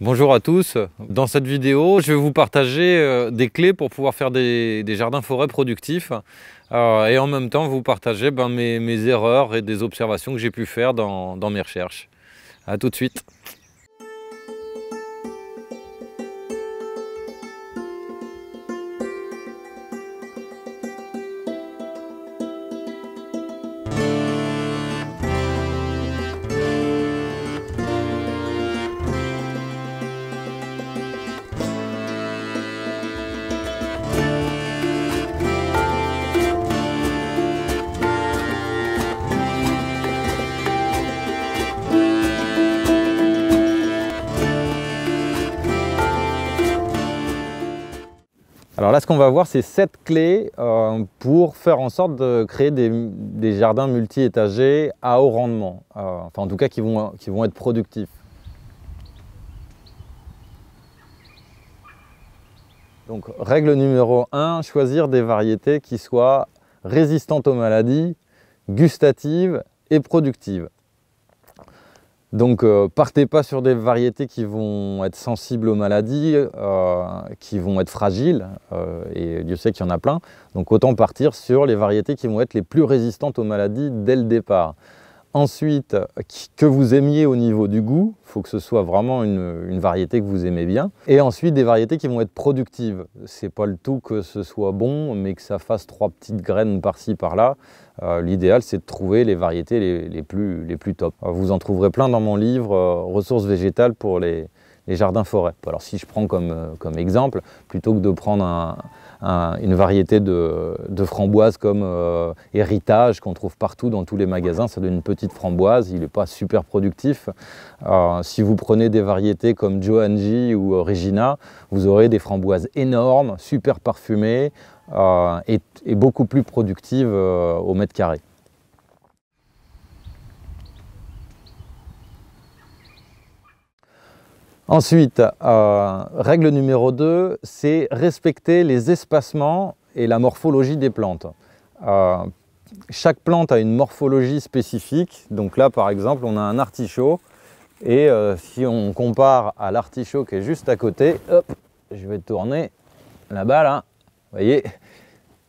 Bonjour à tous. Dans cette vidéo, je vais vous partager euh, des clés pour pouvoir faire des, jardins forêts productifs euh, et en même temps vous partager ben, mes, erreurs et des observations que j'ai pu faire dans, dans mes recherches. A tout de suite. Alors là, ce qu'on va voir, c'est sept clés euh, pour faire en sorte de créer des, jardins multi-étagers à haut rendement, euh, enfin en tout cas qui vont, qui vont être productifs. Donc règle numéro 1, choisir des variétés qui soient résistantes aux maladies, gustatives et productives. Donc euh, partez pas sur des variétés qui vont être sensibles aux maladies, euh, qui vont être fragiles, euh, et Dieu sait qu'il y en a plein. Donc autant partir sur les variétés qui vont être les plus résistantes aux maladies dès le départ. Ensuite, que vous aimiez au niveau du goût, il faut que ce soit vraiment une, variété que vous aimez bien. Et ensuite, des variétés qui vont être productives. C'est pas le tout que ce soit bon, mais que ça fasse trois petites graines par-ci, par-là. Euh, l'idéal, c'est de trouver les variétés les, les, plus, les top. Euh, vous en trouverez plein dans mon livre euh, Ressources végétales pour les, jardins-forêts ». Alors si je prends comme, comme exemple, plutôt que de prendre un une variété de, framboise framboises comme euh, héritage qu'on trouve partout dans tous les magasins. Ça donne une petite framboise, il n'est pas super productif. si vous prenez des variétés comme Joanji ou Regina, vous aurez des framboises énormes, super parfumées euh, et beaucoup plus productives euh, au mètre carré. Ensuite, euh, règle numéro 2, c'est respecter les espacements et la morphologie des plantes. Euh, chaque plante a une morphologie spécifique. Donc là, par exemple, on a un artichaut. Et euh, si on compare à l'artichaut qui est juste à côté, hop, je vais tourner là-bas, là. Vous voyez,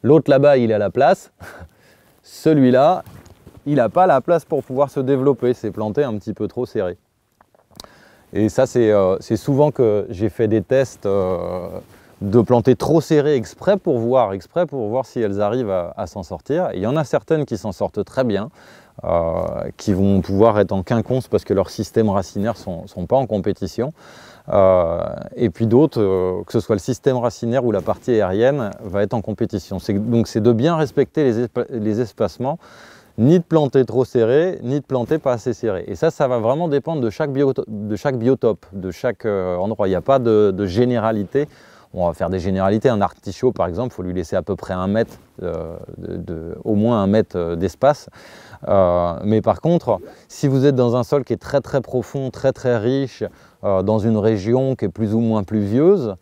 l'autre là-bas, il a la place. Celui-là, il n'a pas la place pour pouvoir se développer. C'est planté un petit peu trop serré. Et ça, euh, c'est souvent que j'ai fait des tests euh, de planter trop serrées exprès pour voir, exprès pour voir si elles arrivent à, s'en sortir. il y en a certaines qui s'en sortent très bien, euh, qui vont pouvoir être en quinconce parce que leurs systèmes racinaires ne sont, pas en compétition. et puis d'autres, que ce soit le système racinaire ou la partie aérienne, va être en compétition. Donc c'est de bien respecter les espacements ni de planter trop serré, ni de planter pas assez serré. Et ça, ça va vraiment dépendre de chaque, biotope, de chaque, euh, endroit. Il n'y a pas de, généralité. On va faire des généralités. Un artichaut, par exemple, il faut lui laisser à peu près un mètre, euh, au moins un mètre euh, d'espace. mais par contre, si vous êtes dans un sol qui est très très profond, très très riche, dans une région qui est plus ou moins pluvieuse,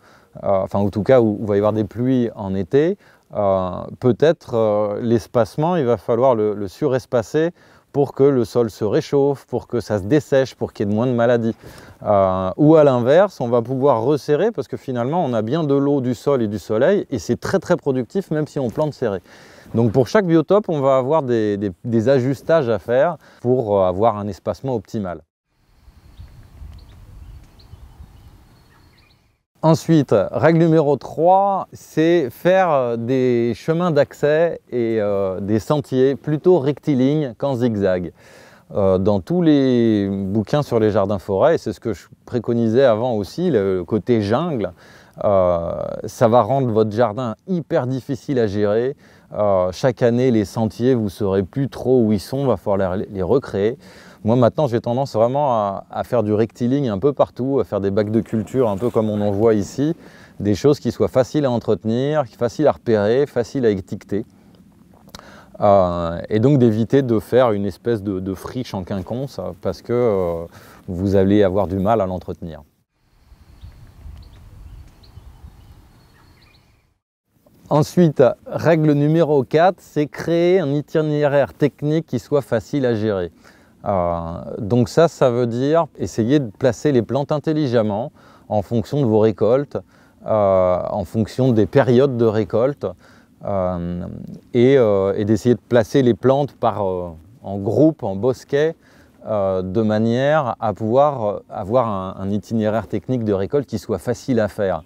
enfin en tout cas où, où il va y avoir des pluies en été, euh, peut-être euh, l'espacement, il va falloir le, surespacer pour que le sol se réchauffe, pour que ça se dessèche, pour qu'il y ait moins de maladies. Euh, ou à l'inverse, on va pouvoir resserrer parce que finalement, on a bien de l'eau, du sol et du soleil et c'est très très productif même si on plante serré. Donc pour chaque biotope, on va avoir des ajustages à faire pour avoir un espacement optimal. Ensuite, règle numéro 3, c'est faire des chemins d'accès et euh, des sentiers plutôt rectilignes qu'en zigzag. Euh, dans tous les bouquins sur les jardins-forêts, c'est ce que je préconisais avant aussi, le, côté jungle, euh, ça va rendre votre jardin hyper difficile à gérer. Euh, chaque année, les sentiers, vous ne saurez plus trop où ils sont, va falloir les recréer. Moi maintenant j'ai tendance vraiment à, à, faire du rectiligne un peu partout, à faire des bacs de culture un peu comme on en voit ici, des choses qui soient faciles à entretenir, faciles à repérer, faciles à étiqueter. Euh, et donc d'éviter de faire une espèce de, friche en quinconce euh, parce que euh, vous allez avoir du mal à l'entretenir. Ensuite, règle numéro 4, c'est créer un itinéraire technique qui soit facile à gérer. donc ça, ça veut dire essayer de placer les plantes intelligemment en fonction de vos récoltes, en fonction des périodes de récolte. Euh, euh, et, d'essayer de placer les plantes par, euh, en groupe, en bosquet, de manière à pouvoir avoir un, itinéraire technique de récolte qui soit facile à faire.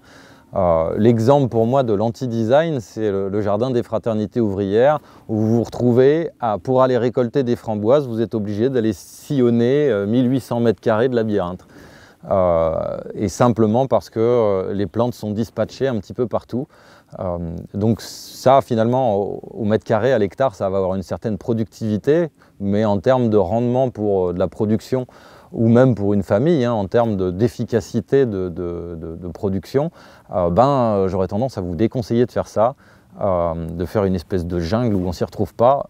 L'exemple pour moi de l'anti-design, c'est le, jardin des fraternités ouvrières, où vous vous retrouvez, pour aller récolter des framboises, vous êtes obligé d'aller sillonner 1800 mètres carrés de labyrinthe. et simplement parce que les plantes sont dispatchées un petit peu partout. Euh, donc ça, finalement, au, mètre carré, à l'hectare, ça va avoir une certaine productivité, mais en termes de rendement pour euh, de la production, ou même pour une famille, hein, en termes d'efficacité de, production, euh, ben, j'aurais tendance à vous déconseiller de faire ça, de faire une espèce de jungle où on ne s'y retrouve pas,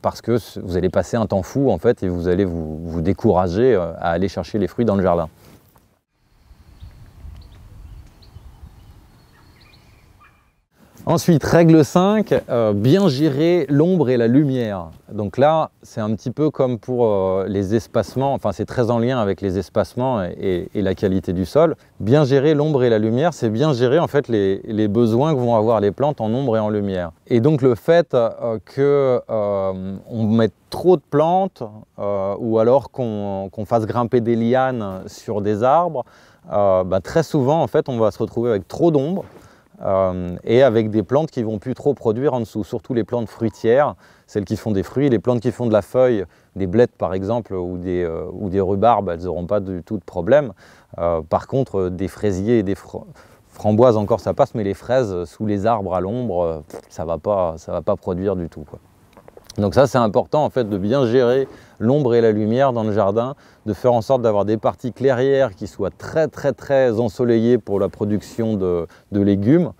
parce que vous allez passer un temps fou, en fait, et vous allez vous décourager à aller chercher les fruits dans le jardin. Ensuite, règle 5, euh, bien gérer l'ombre et la lumière. Donc là, c'est un petit peu comme pour euh, les espacements, enfin c'est très en lien avec les espacements et, la qualité du sol. Bien gérer l'ombre et la lumière, c'est bien gérer en fait les, besoins que vont avoir les plantes en ombre et en lumière. Et donc le fait euh, qu'on mette trop de plantes ou alors qu'on fasse grimper des lianes sur des arbres, bah, très souvent en fait on va se retrouver avec trop d'ombre euh, et avec des plantes qui vont plus trop produire en dessous, surtout les plantes fruitières, celles qui font des fruits, les plantes qui font de la feuille, des blettes par exemple ou des, euh, rhubarbes, elles n'auront pas du tout de problème. Euh, par contre, des fraisiers et des framboises encore ça passe, mais les fraises sous les arbres à l'ombre, ça ne va, pas, produire du tout. Donc ça, c'est important en fait de bien gérer l'ombre et la lumière dans le jardin, de faire en sorte d'avoir des parties clairières qui soient très très très ensoleillées pour la production de, légumes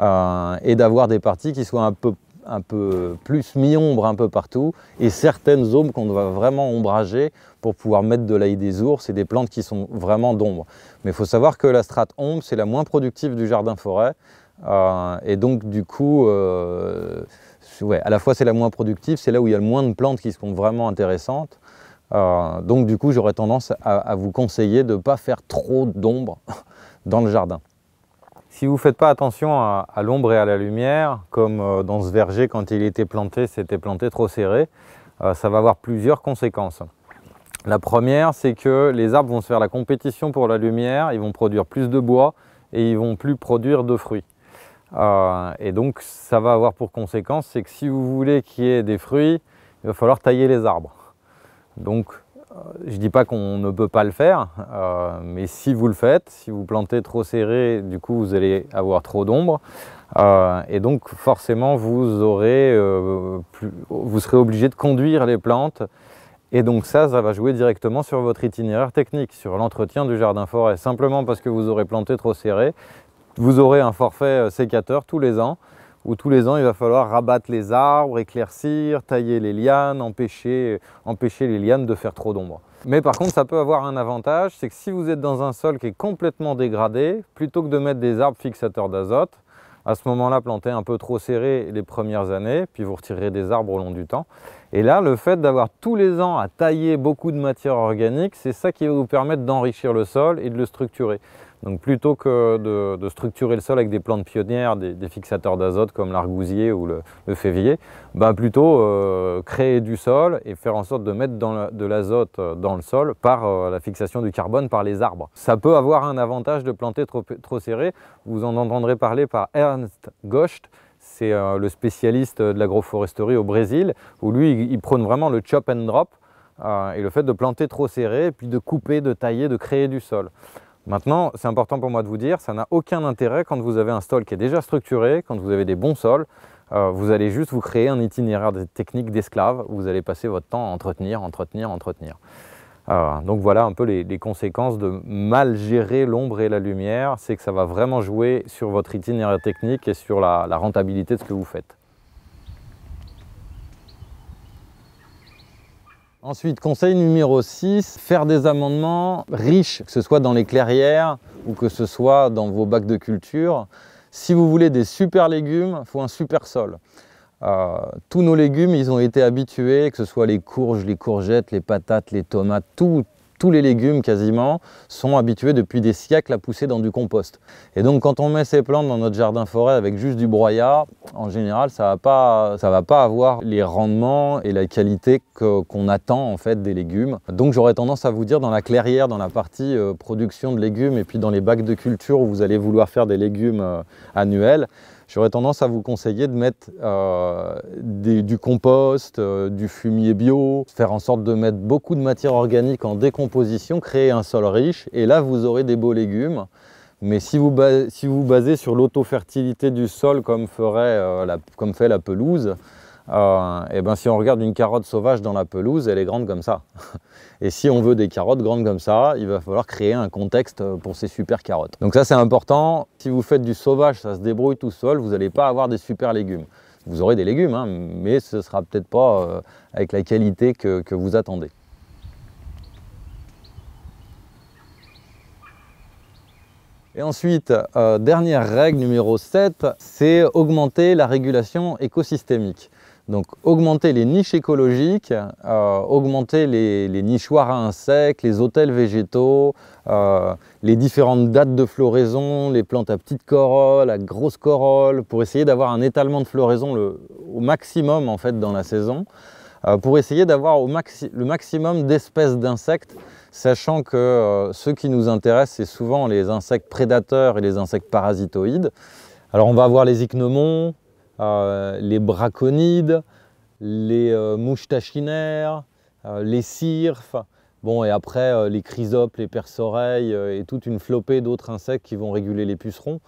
euh, et d'avoir des parties qui soient un peu, un peu plus mi-ombre un peu partout et certaines zones qu'on doit vraiment ombrager pour pouvoir mettre de l'ail des ours et des plantes qui sont vraiment d'ombre. Mais il faut savoir que la strate ombre, c'est la moins productive du jardin forêt euh, et donc du coup... Euh, à la fois c'est la moins productive, c'est là où il y a le moins de plantes qui sont vraiment intéressantes. Euh, donc du coup, j'aurais tendance à, vous conseiller de ne pas faire trop d'ombre dans le jardin. Si vous ne faites pas attention à, l'ombre et à la lumière, comme euh, dans ce verger quand il était planté, c'était planté trop serré, euh, ça va avoir plusieurs conséquences. La première, c'est que les arbres vont se faire la compétition pour la lumière, ils vont produire plus de bois et ils vont plus produire de fruits. Euh, et donc ça va avoir pour conséquence, c'est que si vous voulez qu'il y ait des fruits, il va falloir tailler les arbres. Donc euh, je ne dis pas qu'on ne peut pas le faire, euh, mais si vous le faites, si vous plantez trop serré, du coup vous allez avoir trop d'ombre. et donc forcément vous, vous serez obligé de conduire les plantes. Et donc ça, ça va jouer directement sur votre itinéraire technique, sur l'entretien du jardin forêt. Simplement parce que vous aurez planté trop serré, vous aurez un forfait euh, sécateur tous les ans, où tous les ans, il va falloir rabattre les arbres, éclaircir, tailler les lianes, empêcher, euh, empêcher les lianes de faire trop d'ombre. Mais par contre, ça peut avoir un avantage, c'est que si vous êtes dans un sol qui est complètement dégradé, plutôt que de mettre des arbres fixateurs d'azote, à ce moment-là, plantez un peu trop serré les premières années, puis vous retirerez des arbres au long du temps. Et là, le fait d'avoir tous les ans à tailler beaucoup de matière organique, c'est ça qui va vous permettre d'enrichir le sol et de le structurer. Donc plutôt que de, structurer le sol avec des plantes pionnières, des, fixateurs d'azote comme l'argousier ou le, février, bah, plutôt euh, créer du sol et faire en sorte de mettre de l'azote euh, dans le sol par euh, la fixation du carbone par les arbres. Ça peut avoir un avantage de planter trop, serré. Vous en entendrez parler par Ernst Gost, c'est le spécialiste de l'agroforesterie au Brésil, où lui, il prône vraiment le chop and drop et le fait de planter trop serré, puis de couper, de tailler, de créer du sol. Maintenant, c'est important pour moi de vous dire, ça n'a aucun intérêt quand vous avez un sol qui est déjà structuré, quand vous avez des bons sols, euh, vous allez juste vous créer un itinéraire de technique d'esclave, vous allez passer votre temps à entretenir, entretenir, entretenir. Euh, donc voilà un peu les, conséquences de mal gérer l'ombre et la lumière, c'est que ça va vraiment jouer sur votre itinéraire technique et sur la rentabilité de ce que vous faites. Ensuite, conseil numéro 6, faire des amendements riches, que ce soit dans les clairières ou que ce soit dans vos bacs de culture. Si vous voulez des super légumes, il faut un super sol. Euh, tous nos légumes, ils ont été habitués, que ce soit les courges, les courgettes, les patates, les tomates, tout, tous les légumes quasiment sont habitués depuis des siècles à pousser dans du compost. Et donc quand on met ces plantes dans notre jardin forêt avec juste du broyat, en général ça ne va, pas, avoir les rendements et la qualité qu'on attend en fait des légumes. Donc j'aurais tendance à vous dire dans la clairière, dans la partie euh, production de légumes et puis dans les bacs de culture où vous allez vouloir faire des légumes euh, annuels, j'aurais tendance à vous conseiller de mettre euh, du compost, euh, du fumier bio, faire en sorte de mettre beaucoup de matière organique en décomposition, créer un sol riche, et là vous aurez des beaux légumes. Mais si vous, si vous basez sur l'autofertilité du sol comme euh, fait la pelouse, et euh, eh bien si on regarde une carotte sauvage dans la pelouse, elle est grande comme ça. Et si on veut des carottes grandes comme ça, il va falloir créer un contexte pour ces super carottes. Donc ça c'est important, si vous faites du sauvage, ça se débrouille tout seul, vous n'allez pas avoir des super légumes. Vous aurez des légumes, hein, mais ce ne sera peut-être pas euh, avec la qualité que, vous attendez. Et ensuite, euh, dernière règle numéro 7, c'est augmenter la régulation écosystémique. Donc augmenter les niches écologiques, euh, augmenter les, nichoirs à insectes, les hôtels végétaux, euh, les différentes dates de floraison, les plantes à petites corolles, à grosses corolles, pour essayer d'avoir un étalement de floraison au maximum en fait dans la saison, euh, pour essayer d'avoir le maximum d'espèces d'insectes, sachant que ce qui nous intéresse, c'est souvent les insectes prédateurs et les insectes parasitoïdes. Alors on va avoir les ichneumons, euh, les braconides, les euh, mouches tachinaires, euh, les syrphes, bon, et après les chrysopes, les perce-oreilles et toute une flopée d'autres insectes qui vont réguler les pucerons.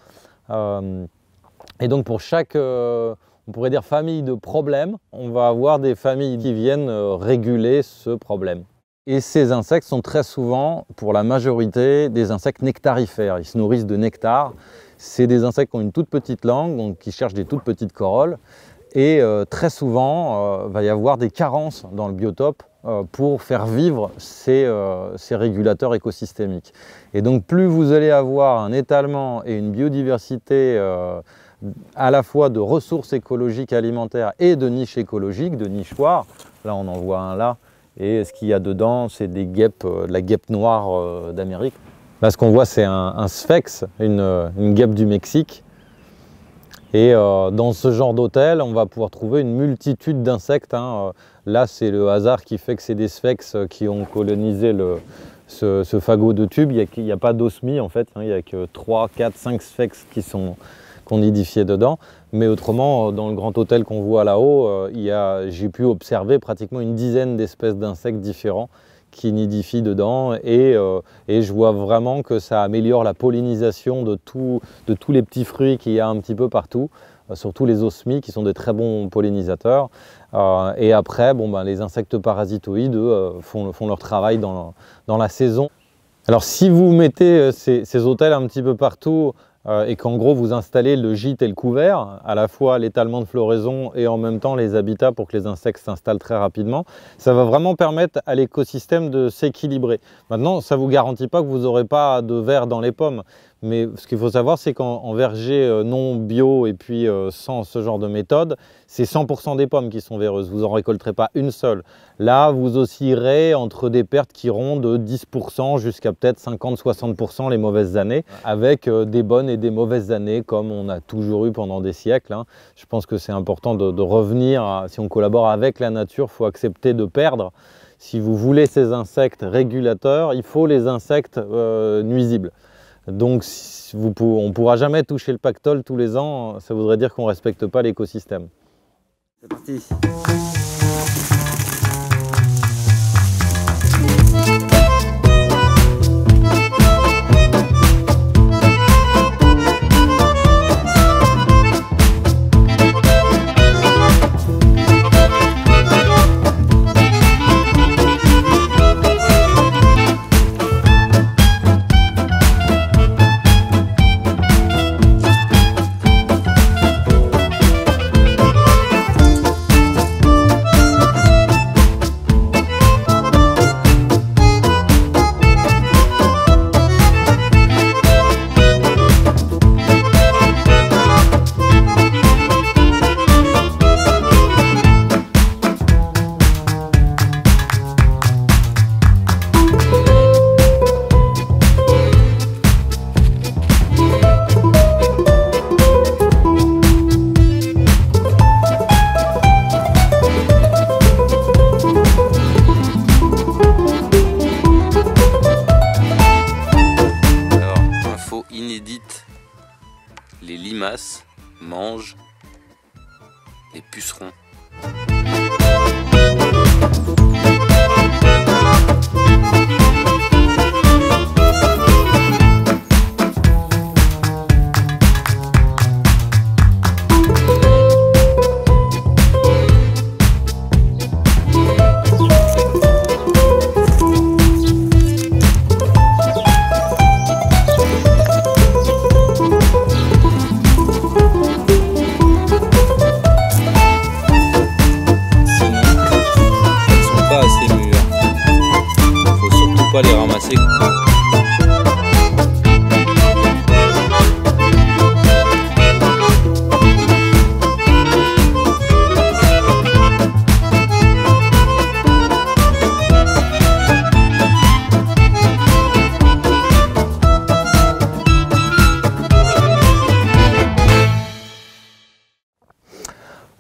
et donc pour chaque on pourrait dire famille de problèmes, on va avoir des familles qui viennent réguler ce problème. Et ces insectes sont très souvent, pour la majorité, des insectes nectarifères. Ils se nourrissent de nectar c'est des insectes qui ont une toute petite langue, donc qui cherchent des toutes petites corolles. Et euh, très souvent, il euh, va y avoir des carences dans le biotope euh, pour faire vivre ces, régulateurs écosystémiques. Et donc plus vous allez avoir un étalement et une biodiversité à la fois de ressources écologiques alimentaires et de niches écologiques, de nichoirs. Là, on en voit un là. Et ce qu'il y a dedans, c'est des guêpes, la guêpe noire d'Amérique. Là, ce qu'on voit, c'est un, sphex, une, guêpe du Mexique. Et euh, dans ce genre d'hôtel, on va pouvoir trouver une multitude d'insectes. Hein. Euh, là, c'est le hasard qui fait que c'est des sphex euh, qui ont colonisé ce, fagot de tube. Il n'y a, pas d'osmie, en fait. Hein. Il n'y a que 3, 4, 5 sphex qui sont qu'on dedans. Mais autrement, dans le grand hôtel qu'on voit là-haut, j'ai pu observer pratiquement une dizaine d'espèces d'insectes différents qui nidifie dedans euh, et, je vois vraiment que ça améliore la pollinisation de, tous les petits fruits qu'il y a un petit peu partout, euh, surtout les osmies qui sont des très bons pollinisateurs. Euh, et après, bon, ben, les insectes parasitoïdes font, leur travail dans, la saison. Alors si vous mettez ces hôtels un petit peu partout, euh, et qu'en gros vous installez le gîte et le couvert, à la fois l'étalement de floraison et en même temps les habitats pour que les insectes s'installent très rapidement, ça va vraiment permettre à l'écosystème de s'équilibrer. Maintenant, ça ne vous garantit pas que vous n'aurez pas de verre dans les pommes, mais ce qu'il faut savoir, c'est qu'en verger euh, non bio et puis euh, sans ce genre de méthode, c'est 100% des pommes qui sont véreuses. Vous n'en récolterez pas une seule. Là, vous oscillerez entre des pertes qui iront de 10% jusqu'à peut-être 50-60% les mauvaises années, avec euh, des bonnes et des mauvaises années comme on a toujours eu pendant des siècles. Hein. Je pense que c'est important de, revenir, si on collabore avec la nature, il faut accepter de perdre. Si vous voulez ces insectes régulateurs, il faut les insectes nuisibles. Donc on ne pourra jamais toucher le pactole tous les ans, ça voudrait dire qu'on ne respecte pas l'écosystème. C'est parti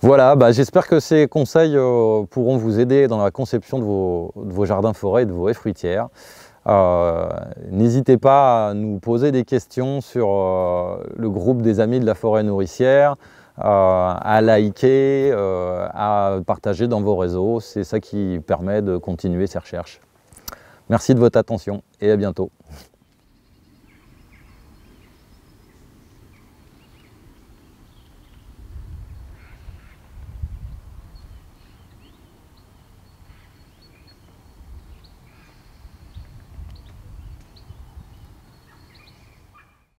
Voilà, bah, j'espère que ces conseils euh, pourront vous aider dans la conception de vos, de vos jardins forêts et de vos fruitières. Euh, n'hésitez pas à nous poser des questions sur euh, le groupe des Amis de la Forêt Nourricière, euh, à liker, à partager dans vos réseaux. C'est ça qui permet de continuer ces recherches. Merci de votre attention et à bientôt.